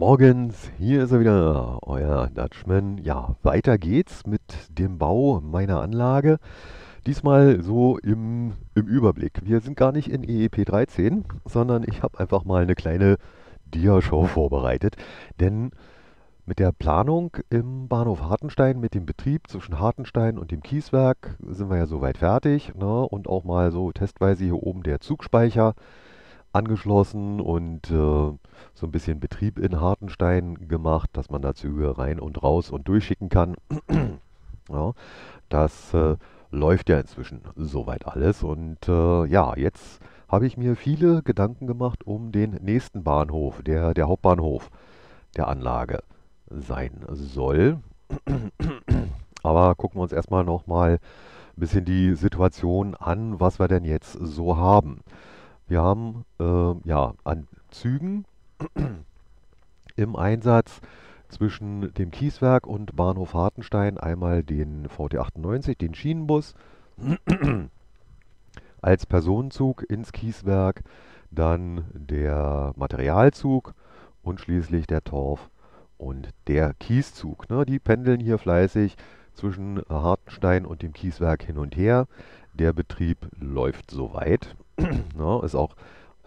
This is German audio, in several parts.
Morgens, hier ist er wieder, euer Dutchman. Ja, weiter geht's mit dem Bau meiner Anlage. Diesmal so im, im Überblick. Wir sind gar nicht in EEP 13, sondern ich habe einfach mal eine kleine Dia-Show vorbereitet. Denn mit der Planung im Bahnhof Hartenstein, mit dem Betrieb zwischen Hartenstein und dem Kieswerk sind wir ja soweit fertig. Ne? Und auch mal so testweise hier oben der Zugspeicher angeschlossen und äh, so ein bisschen Betrieb in Hartenstein gemacht, dass man da Züge rein und raus und durchschicken kann. ja, das äh, läuft ja inzwischen soweit alles. Und äh, ja, jetzt habe ich mir viele Gedanken gemacht um den nächsten Bahnhof, der der Hauptbahnhof der Anlage sein soll. Aber gucken wir uns erstmal nochmal ein bisschen die Situation an, was wir denn jetzt so haben. Wir haben äh, ja, an Zügen im Einsatz zwischen dem Kieswerk und Bahnhof Hartenstein einmal den VT98, den Schienenbus, als Personenzug ins Kieswerk, dann der Materialzug und schließlich der Torf und der Kieszug. Ne? Die pendeln hier fleißig zwischen Hartenstein und dem Kieswerk hin und her. Der Betrieb läuft soweit. ne, ist auch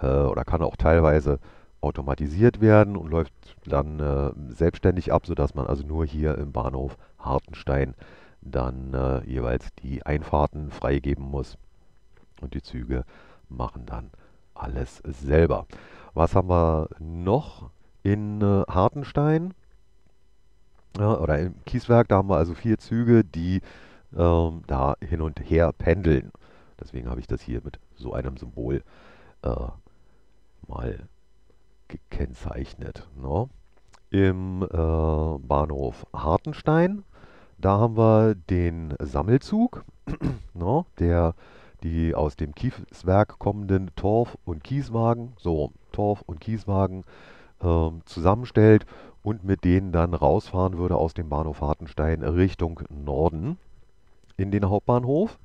äh, oder kann auch teilweise automatisiert werden und läuft dann äh, selbstständig ab, sodass man also nur hier im Bahnhof Hartenstein dann äh, jeweils die Einfahrten freigeben muss. Und die Züge machen dann alles selber. Was haben wir noch in äh, Hartenstein? Ja, oder im Kieswerk, da haben wir also vier Züge, die ähm, da hin und her pendeln. Deswegen habe ich das hier mit so einem Symbol äh, mal gekennzeichnet. Ne? Im äh, Bahnhof Hartenstein, da haben wir den Sammelzug, ne? der die aus dem Kieswerk kommenden Torf- und Kieswagen, so Torf- und Kieswagen äh, zusammenstellt und mit denen dann rausfahren würde aus dem Bahnhof Hartenstein Richtung Norden in den Hauptbahnhof.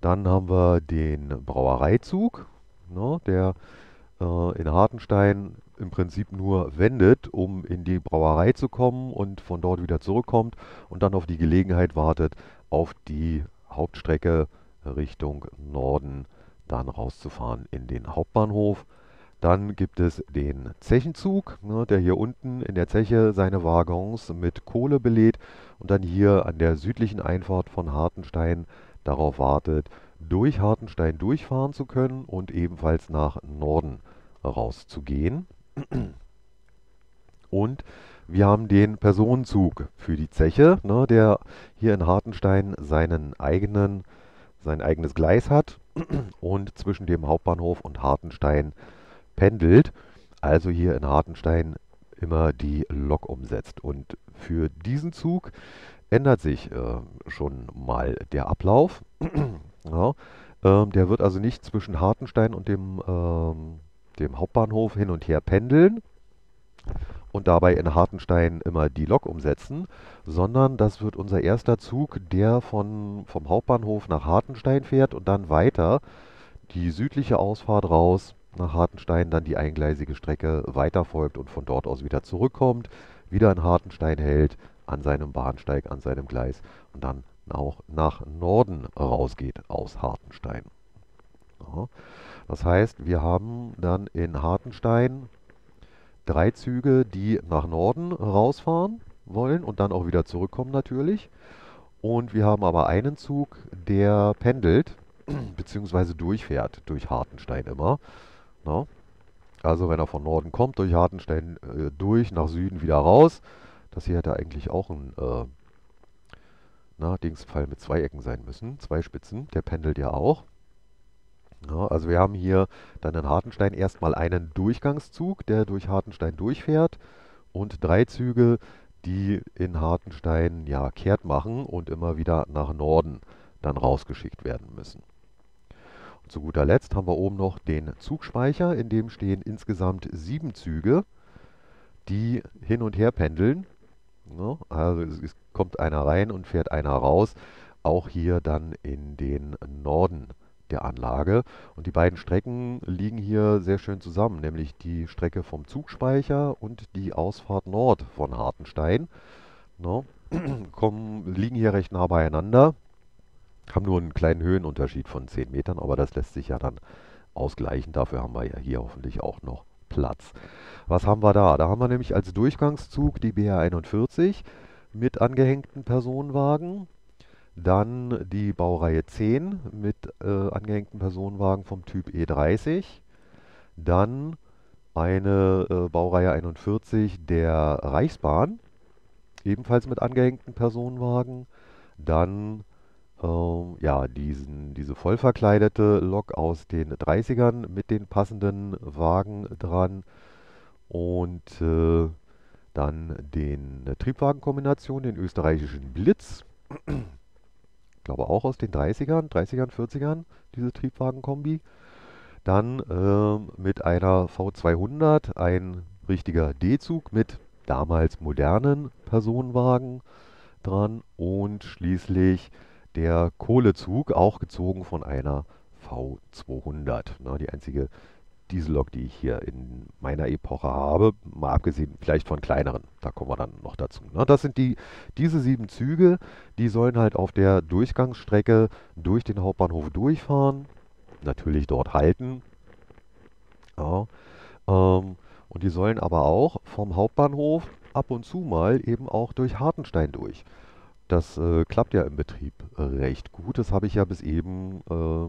Dann haben wir den Brauereizug, ne, der äh, in Hartenstein im Prinzip nur wendet, um in die Brauerei zu kommen und von dort wieder zurückkommt und dann auf die Gelegenheit wartet, auf die Hauptstrecke Richtung Norden dann rauszufahren in den Hauptbahnhof. Dann gibt es den Zechenzug, ne, der hier unten in der Zeche seine Waggons mit Kohle belädt und dann hier an der südlichen Einfahrt von Hartenstein darauf wartet, durch Hartenstein durchfahren zu können und ebenfalls nach Norden rauszugehen. Und wir haben den Personenzug für die Zeche, ne, der hier in Hartenstein seinen eigenen, sein eigenes Gleis hat und zwischen dem Hauptbahnhof und Hartenstein pendelt. Also hier in Hartenstein immer die Lok umsetzt. Und für diesen Zug ändert sich äh, schon mal der Ablauf. ja, ähm, der wird also nicht zwischen Hartenstein und dem, ähm, dem Hauptbahnhof hin und her pendeln und dabei in Hartenstein immer die Lok umsetzen, sondern das wird unser erster Zug, der von, vom Hauptbahnhof nach Hartenstein fährt und dann weiter die südliche Ausfahrt raus nach Hartenstein, dann die eingleisige Strecke weiter folgt und von dort aus wieder zurückkommt, wieder in Hartenstein hält, an seinem Bahnsteig, an seinem Gleis und dann auch nach Norden rausgeht aus Hartenstein. Ja. Das heißt, wir haben dann in Hartenstein drei Züge, die nach Norden rausfahren wollen und dann auch wieder zurückkommen natürlich. Und wir haben aber einen Zug, der pendelt bzw. durchfährt durch Hartenstein immer. Ja. Also wenn er von Norden kommt, durch Hartenstein äh, durch, nach Süden wieder raus hier hätte eigentlich auch ein äh, na, Dingspfeil mit zwei Ecken sein müssen, zwei Spitzen. Der pendelt ja auch. Ja, also wir haben hier dann in Hartenstein erstmal einen Durchgangszug, der durch Hartenstein durchfährt und drei Züge, die in Hartenstein ja kehrt machen und immer wieder nach Norden dann rausgeschickt werden müssen. Und zu guter Letzt haben wir oben noch den Zugspeicher, in dem stehen insgesamt sieben Züge, die hin und her pendeln Ne? Also es, es kommt einer rein und fährt einer raus, auch hier dann in den Norden der Anlage. Und die beiden Strecken liegen hier sehr schön zusammen, nämlich die Strecke vom Zugspeicher und die Ausfahrt Nord von Hartenstein. Ne? Kommen, liegen hier recht nah beieinander, haben nur einen kleinen Höhenunterschied von 10 Metern, aber das lässt sich ja dann ausgleichen. Dafür haben wir ja hier hoffentlich auch noch Platz. Was haben wir da? Da haben wir nämlich als Durchgangszug die BR 41 mit angehängten Personenwagen. Dann die Baureihe 10 mit äh, angehängten Personenwagen vom Typ E30. Dann eine äh, Baureihe 41 der Reichsbahn, ebenfalls mit angehängten Personenwagen. Dann ähm, ja, diesen, diese voll verkleidete Lok aus den 30ern mit den passenden Wagen dran und äh, dann den Triebwagenkombination, den österreichischen Blitz. ich glaube auch aus den 30ern, 30ern, 40ern, diese Triebwagenkombi. Dann äh, mit einer V200 ein richtiger D-Zug mit damals modernen Personenwagen dran und schließlich der Kohlezug, auch gezogen von einer V200. Ne, die einzige Diesellok, die ich hier in meiner Epoche habe, mal abgesehen vielleicht von kleineren, da kommen wir dann noch dazu. Ne, das sind die, diese sieben Züge, die sollen halt auf der Durchgangsstrecke durch den Hauptbahnhof durchfahren, natürlich dort halten. Ja, ähm, und die sollen aber auch vom Hauptbahnhof ab und zu mal eben auch durch Hartenstein durch. Das äh, klappt ja im Betrieb äh, recht gut. Das habe ich ja bis eben äh,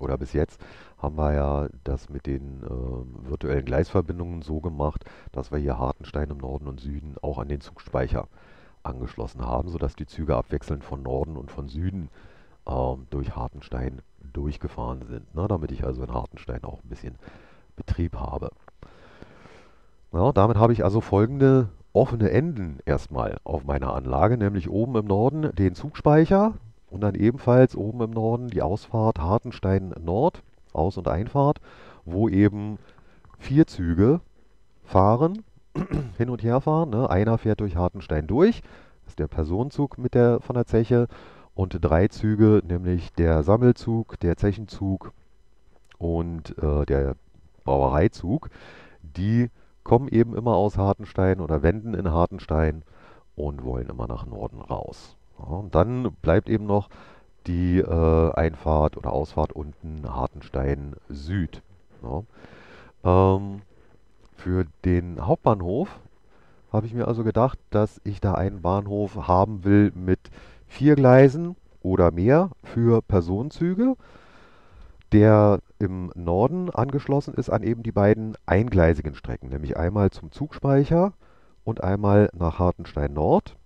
oder bis jetzt haben wir ja das mit den äh, virtuellen Gleisverbindungen so gemacht, dass wir hier Hartenstein im Norden und Süden auch an den Zugspeicher angeschlossen haben, sodass die Züge abwechselnd von Norden und von Süden ähm, durch Hartenstein durchgefahren sind, ne? damit ich also in Hartenstein auch ein bisschen Betrieb habe. Ja, damit habe ich also folgende offene Enden erstmal auf meiner Anlage, nämlich oben im Norden den Zugspeicher und dann ebenfalls oben im Norden die Ausfahrt Hartenstein Nord, Aus- und Einfahrt, wo eben vier Züge fahren, hin und her fahren. Ne? Einer fährt durch Hartenstein durch, das ist der Personenzug mit der, von der Zeche, und drei Züge, nämlich der Sammelzug, der Zechenzug und äh, der Brauereizug, die kommen eben immer aus Hartenstein oder wenden in Hartenstein und wollen immer nach Norden raus. Ja, und dann bleibt eben noch die äh, Einfahrt oder Ausfahrt unten Hartenstein Süd. Ja. Ähm, für den Hauptbahnhof habe ich mir also gedacht, dass ich da einen Bahnhof haben will mit vier Gleisen oder mehr für Personenzüge der im Norden angeschlossen ist an eben die beiden eingleisigen Strecken, nämlich einmal zum Zugspeicher und einmal nach Hartenstein Nord.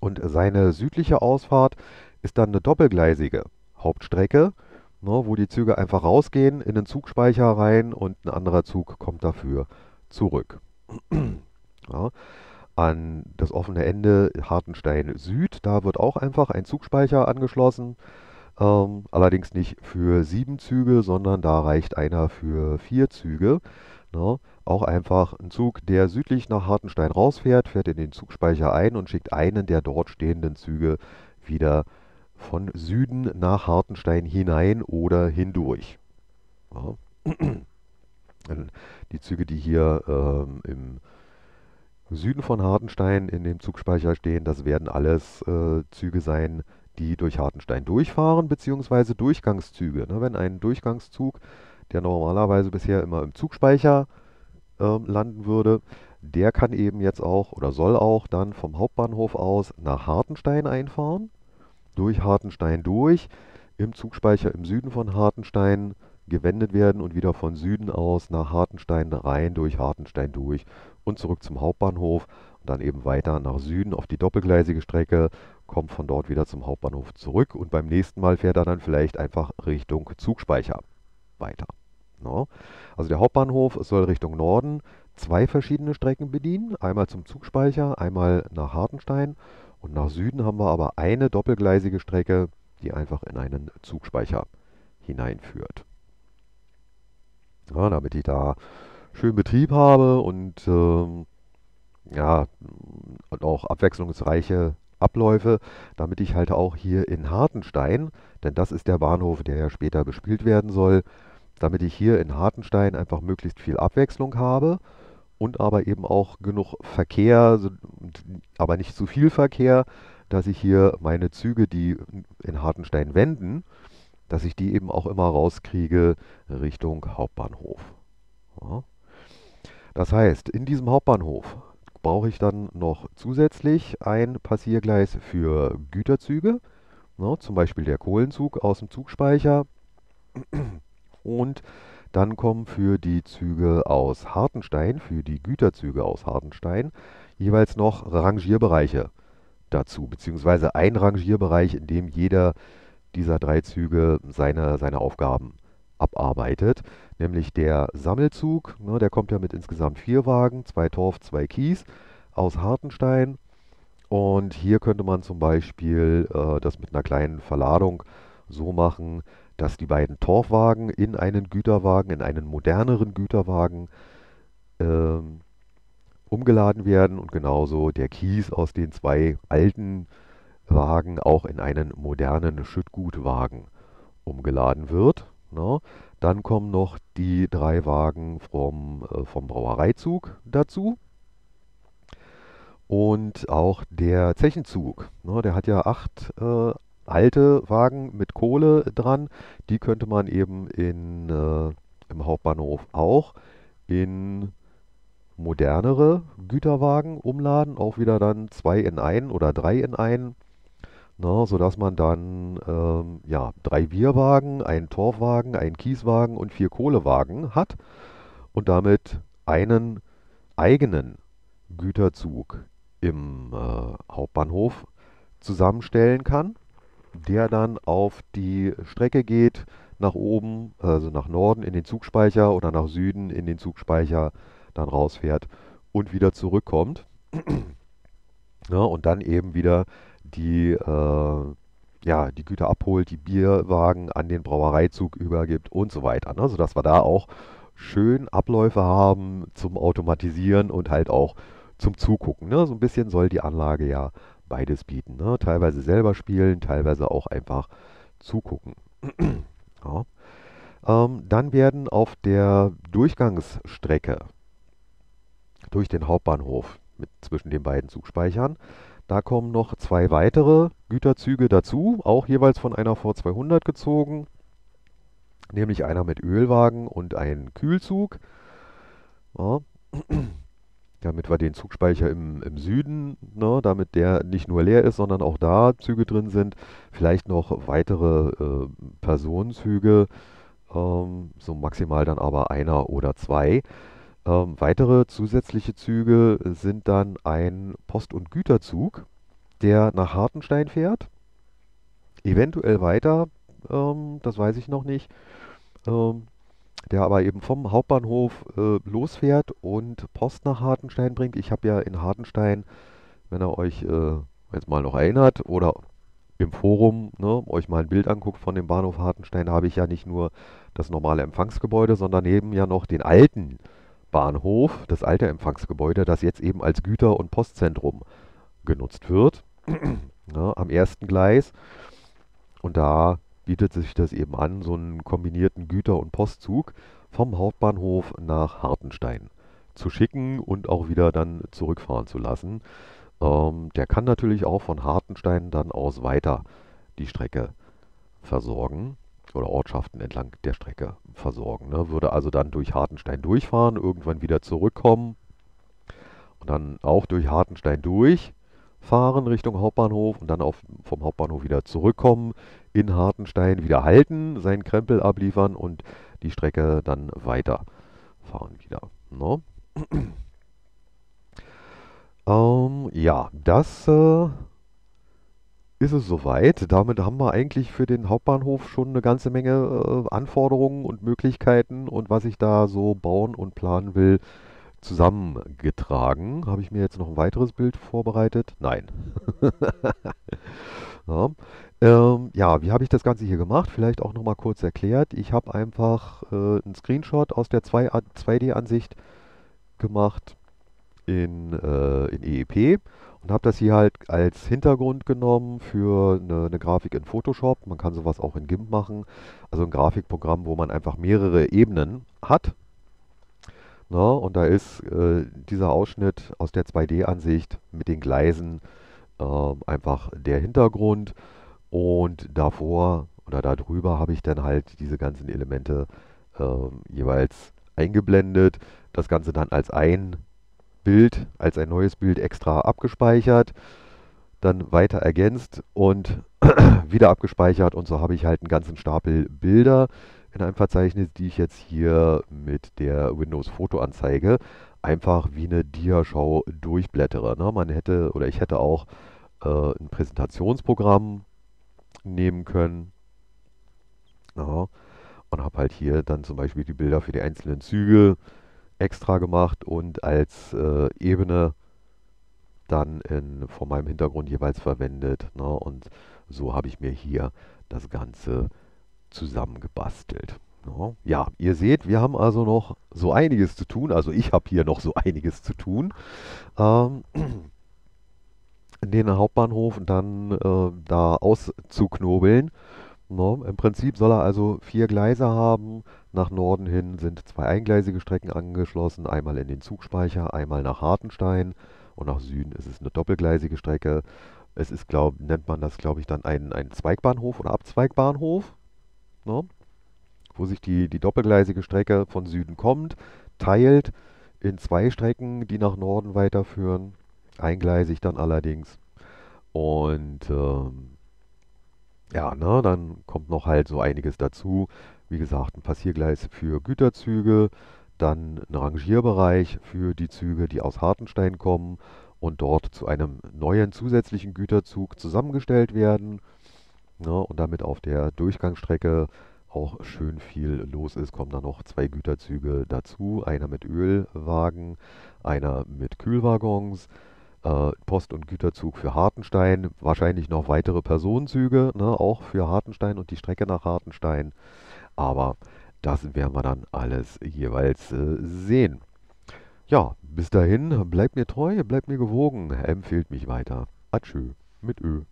Und seine südliche Ausfahrt ist dann eine doppelgleisige Hauptstrecke, ne, wo die Züge einfach rausgehen, in den Zugspeicher rein und ein anderer Zug kommt dafür zurück. ja. An das offene Ende Hartenstein Süd, da wird auch einfach ein Zugspeicher angeschlossen ähm, allerdings nicht für sieben Züge, sondern da reicht einer für vier Züge. Ne? Auch einfach ein Zug, der südlich nach Hartenstein rausfährt, fährt in den Zugspeicher ein und schickt einen der dort stehenden Züge wieder von Süden nach Hartenstein hinein oder hindurch. Ja. Ne? Die Züge, die hier ähm, im Süden von Hartenstein in dem Zugspeicher stehen, das werden alles äh, Züge sein, die durch Hartenstein durchfahren, beziehungsweise Durchgangszüge. Ne? Wenn ein Durchgangszug, der normalerweise bisher immer im Zugspeicher äh, landen würde, der kann eben jetzt auch oder soll auch dann vom Hauptbahnhof aus nach Hartenstein einfahren, durch Hartenstein durch, im Zugspeicher im Süden von Hartenstein gewendet werden und wieder von Süden aus nach Hartenstein rein, durch Hartenstein durch und zurück zum Hauptbahnhof und dann eben weiter nach Süden auf die doppelgleisige Strecke kommt von dort wieder zum Hauptbahnhof zurück und beim nächsten Mal fährt er dann vielleicht einfach Richtung Zugspeicher weiter. No. Ne? Also der Hauptbahnhof soll Richtung Norden zwei verschiedene Strecken bedienen, einmal zum Zugspeicher, einmal nach Hartenstein und nach Süden haben wir aber eine doppelgleisige Strecke, die einfach in einen Zugspeicher hineinführt. Ja, damit ich da schön Betrieb habe und ähm, ja, und auch abwechslungsreiche Abläufe, damit ich halt auch hier in Hartenstein, denn das ist der Bahnhof, der ja später bespielt werden soll, damit ich hier in Hartenstein einfach möglichst viel Abwechslung habe und aber eben auch genug Verkehr, aber nicht zu viel Verkehr, dass ich hier meine Züge, die in Hartenstein wenden, dass ich die eben auch immer rauskriege Richtung Hauptbahnhof. Ja. Das heißt, in diesem Hauptbahnhof brauche ich dann noch zusätzlich ein Passiergleis für Güterzüge, ne, zum Beispiel der Kohlenzug aus dem Zugspeicher. Und dann kommen für die Züge aus Hartenstein, für die Güterzüge aus Hartenstein, jeweils noch Rangierbereiche dazu, beziehungsweise ein Rangierbereich, in dem jeder dieser drei Züge seine, seine Aufgaben hat abarbeitet, nämlich der Sammelzug, ne, der kommt ja mit insgesamt vier Wagen, zwei Torf, zwei Kies aus Hartenstein. Und hier könnte man zum Beispiel äh, das mit einer kleinen Verladung so machen, dass die beiden Torfwagen in einen Güterwagen, in einen moderneren Güterwagen äh, umgeladen werden und genauso der Kies aus den zwei alten Wagen auch in einen modernen Schüttgutwagen umgeladen wird. Na? Ne? Dann kommen noch die drei Wagen vom, äh, vom Brauereizug dazu. Und auch der Zechenzug. Ne? Der hat ja acht äh, alte Wagen mit Kohle dran. Die könnte man eben in, äh, im Hauptbahnhof auch in modernere Güterwagen umladen. Auch wieder dann zwei in einen oder drei in einen ne, sodass man dann ähm, ja, drei Bierwagen, einen Torfwagen, einen Kieswagen und vier Kohlewagen hat und damit einen eigenen Güterzug im äh, Hauptbahnhof zusammenstellen kann, der dann auf die Strecke geht, nach oben, also nach Norden in den Zugspeicher oder nach Süden in den Zugspeicher dann rausfährt und wieder zurückkommt. ja, ne, und dann eben wieder die äh, ja, die Güter abholt, die Bierwagen an den Brauereizug übergibt und so weiter. Ne? Sodass wir da auch schön Abläufe haben zum Automatisieren und halt auch zum Zugucken. Ne? So ein bisschen soll die Anlage ja beides bieten. Ne? Teilweise selber spielen, teilweise auch einfach zugucken. ja. ähm, dann werden auf der Durchgangsstrecke durch den Hauptbahnhof mit zwischen den beiden Zugspeichern da kommen noch zwei weitere Güterzüge dazu, auch jeweils von einer V200 gezogen, nämlich einer mit Ölwagen und ein Kühlzug. Ja. Damit wir den Zugspeicher im, im Süden, ne, damit der nicht nur leer ist, sondern auch da Züge drin sind, vielleicht noch weitere äh, Personenzüge, ähm, so maximal dann aber einer oder zwei. Ähm, weitere zusätzliche Züge sind dann ein Post- und Güterzug, der nach Hartenstein fährt, eventuell weiter, ähm, das weiß ich noch nicht, ähm, der aber eben vom Hauptbahnhof äh, losfährt und Post nach Hartenstein bringt. Ich habe ja in Hartenstein, wenn ihr euch äh, jetzt mal noch erinnert oder im Forum ne, euch mal ein Bild anguckt von dem Bahnhof Hartenstein, habe ich ja nicht nur das normale Empfangsgebäude, sondern eben ja noch den alten äh, Bahnhof, das alte Empfangsgebäude, das jetzt eben als Güter- und Postzentrum genutzt wird, ne, am ersten Gleis. Und da bietet sich das eben an, so einen kombinierten Güter- und Postzug vom Hauptbahnhof nach Hartenstein zu schicken und auch wieder dann zurückfahren zu lassen. Ähm, der kann natürlich auch von Hartenstein dann aus weiter die Strecke versorgen oder Ortschaften entlang der Strecke versorgen. Ne? Würde also dann durch Hartenstein durchfahren, irgendwann wieder zurückkommen und dann auch durch Hartenstein durchfahren Richtung Hauptbahnhof und dann auf, vom Hauptbahnhof wieder zurückkommen, in Hartenstein wieder halten, seinen Krempel abliefern und die Strecke dann weiterfahren wieder. Ne? ähm, ja, das äh, ist es soweit. Damit haben wir eigentlich für den Hauptbahnhof schon eine ganze Menge äh, Anforderungen und Möglichkeiten und was ich da so bauen und planen will, zusammengetragen. Habe ich mir jetzt noch ein weiteres Bild vorbereitet? Nein. ja. Ähm, ja. wie habe ich das Ganze hier gemacht? Vielleicht auch nochmal kurz erklärt. Ich habe einfach äh, einen Screenshot aus der 2D-Ansicht gemacht in, äh, in EEP und habe das hier halt als Hintergrund genommen für eine, eine, Grafik in Photoshop. Man kann sowas auch in GIMP machen. Also ein Grafikprogramm, wo man einfach mehrere Ebenen hat. Na, ne, und da ist äh, dieser Ausschnitt aus der 2D-Ansicht mit den Gleisen äh, einfach der Hintergrund. Und davor oder darüber habe ich dann halt diese ganzen Elemente äh, jeweils eingeblendet. Das Ganze dann als ein Bild als ein neues Bild extra abgespeichert, dann weiter ergänzt und wieder abgespeichert und so habe ich halt einen ganzen Stapel Bilder in einem Verzeichnis, die ich jetzt hier mit der Windows foto anzeige einfach wie eine Diashow durchblättere. Ne? Man hätte oder ich hätte auch äh, ein Präsentationsprogramm nehmen können. Ja, und habe halt hier dann zum Beispiel die Bilder für die einzelnen Züge, extra gemacht und als äh, Ebene dann in, von meinem Hintergrund jeweils verwendet. Ne? Und so habe ich mir hier das Ganze zusammengebastelt. Ne? Ja, ihr seht, wir haben also noch so einiges zu tun. Also ich habe hier noch so einiges zu tun. Ähm, den Hauptbahnhof dann äh, da auszuknobeln. No, ne? Im Prinzip soll er also vier Gleise haben. Nach Norden hin sind zwei eingleisige Strecken angeschlossen, einmal in den Zugspeicher, einmal nach Hartenstein. Und nach Süden ist es eine doppelgleisige Strecke. Es ist, glaub, nennt man das, glaube ich, dann einen, Zweigbahnhof oder Abzweigbahnhof, no? Ne? wo sich die, die doppelgleisige Strecke von Süden kommt, teilt in zwei Strecken, die nach Norden weiterführen, eingleisig dann allerdings. Und ähm, ja, ne, dann kommt noch halt so einiges dazu. Wie gesagt, ein Passiergleis für Güterzüge, dann ein Rangierbereich für die Züge, die aus Hartenstein kommen und dort zu einem neuen zusätzlichen Güterzug zusammengestellt werden. Ne, und damit auf der Durchgangsstrecke auch schön viel los ist, kommen dann noch zwei Güterzüge dazu. Einer mit Ölwagen, einer mit Kühlwaggons. Äh, Post- und Güterzug für Hartenstein, wahrscheinlich noch weitere Personenzüge, ne, auch für Hartenstein und die Strecke nach Hartenstein. Aber das werden wir dann alles jeweils äh, sehen. Ja, bis dahin, bleibt mir treu, bleibt mir gewogen, empfehlt mich weiter. Atschö, mit Ö.